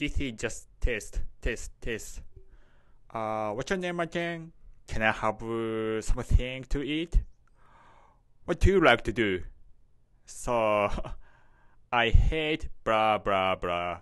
this is just test, test, test. Uh, what's your name again? Can I have uh, something to eat? What do you like to do? So, I hate blah blah blah.